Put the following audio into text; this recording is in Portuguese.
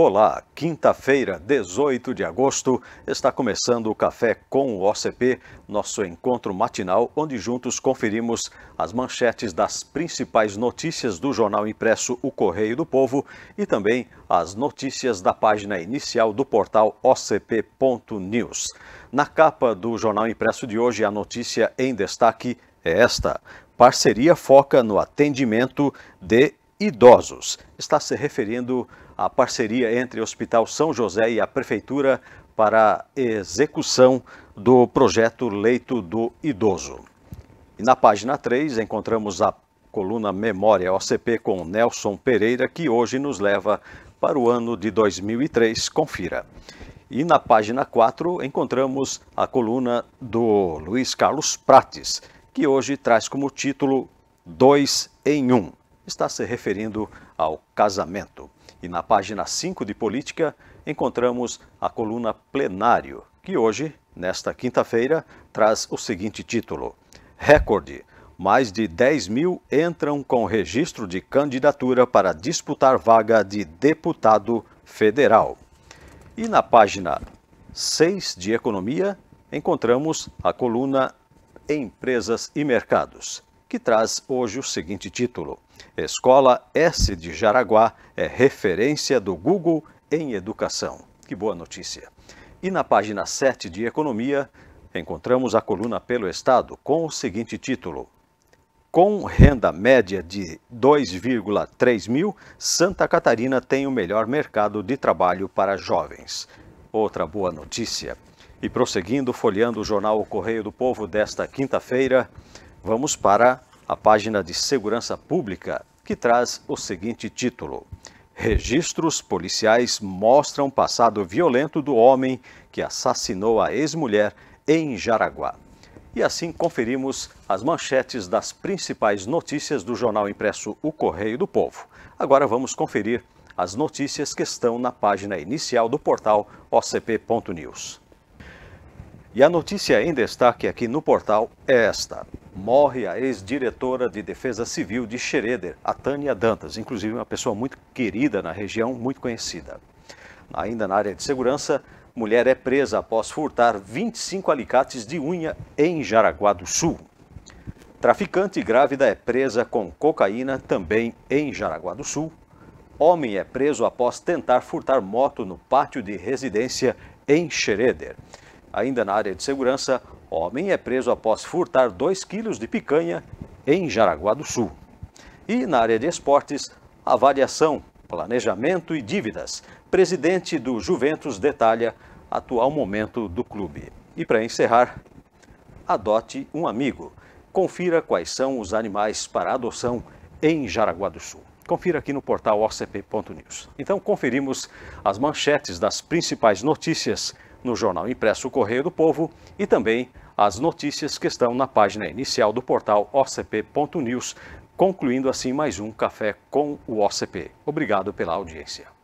Olá, quinta-feira, 18 de agosto, está começando o Café com o OCP, nosso encontro matinal, onde juntos conferimos as manchetes das principais notícias do jornal impresso O Correio do Povo e também as notícias da página inicial do portal ocp.news. Na capa do jornal impresso de hoje, a notícia em destaque é esta: parceria foca no atendimento de idosos. Está se referindo à parceria entre o Hospital São José e a Prefeitura para a execução do projeto Leito do Idoso. E na página 3 encontramos a coluna Memória OCP com Nelson Pereira, que hoje nos leva para o ano de 2003. Confira. E na página 4 encontramos a coluna do Luiz Carlos Prates, que hoje traz como título Dois em Um está se referindo ao casamento. E na página 5 de Política encontramos a coluna Plenário, que hoje, nesta quinta-feira, traz o seguinte título: Recorde. Mais de 10 mil entram com registro de candidatura para disputar vaga de deputado federal. E na página 6 de Economia, encontramos a coluna Empresas e Mercados que traz hoje o seguinte título: Escola S de Jaraguá é referência do Google em educação. Que boa notícia! E na página 7 de Economia, encontramos a coluna pelo Estado com o seguinte título: com renda média de 2,3 mil, Santa Catarina tem o melhor mercado de trabalho para jovens. Outra boa notícia. E prosseguindo, folheando o jornal O Correio do Povo desta quinta-feira, Vamos para a página de Segurança Pública, que traz o seguinte título: Registros policiais mostram passado violento do homem que assassinou a ex-mulher em Jaraguá. E assim conferimos as manchetes das principais notícias do jornal impresso O Correio do Povo. Agora vamos conferir as notícias que estão na página inicial do portal ocp.news. E a notícia em destaque aqui no portal é esta: morre a ex-diretora de Defesa Civil de Xereder, a Tânia Dantas, inclusive uma pessoa muito querida na região, muito conhecida. Ainda na área de segurança, mulher é presa após furtar 25 alicates de unha em Jaraguá do Sul. Traficante grávida é presa com cocaína também em Jaraguá do Sul. Homem é preso após tentar furtar moto no pátio de residência em Xereder. Ainda na área de segurança, Homem é preso após furtar 2 quilos de picanha em Jaraguá do Sul. E na área de esportes, avaliação, planejamento e dívidas. Presidente do Juventus detalha atual momento do clube. E para encerrar, adote um amigo. Confira quais são os animais para adoção em Jaraguá do Sul. Confira aqui no portal ocp.news. Então conferimos as manchetes das principais notícias no jornal impresso Correio do Povo e também as notícias que estão na página inicial do portal ocp.news, concluindo assim mais um Café com o OCP. Obrigado pela audiência.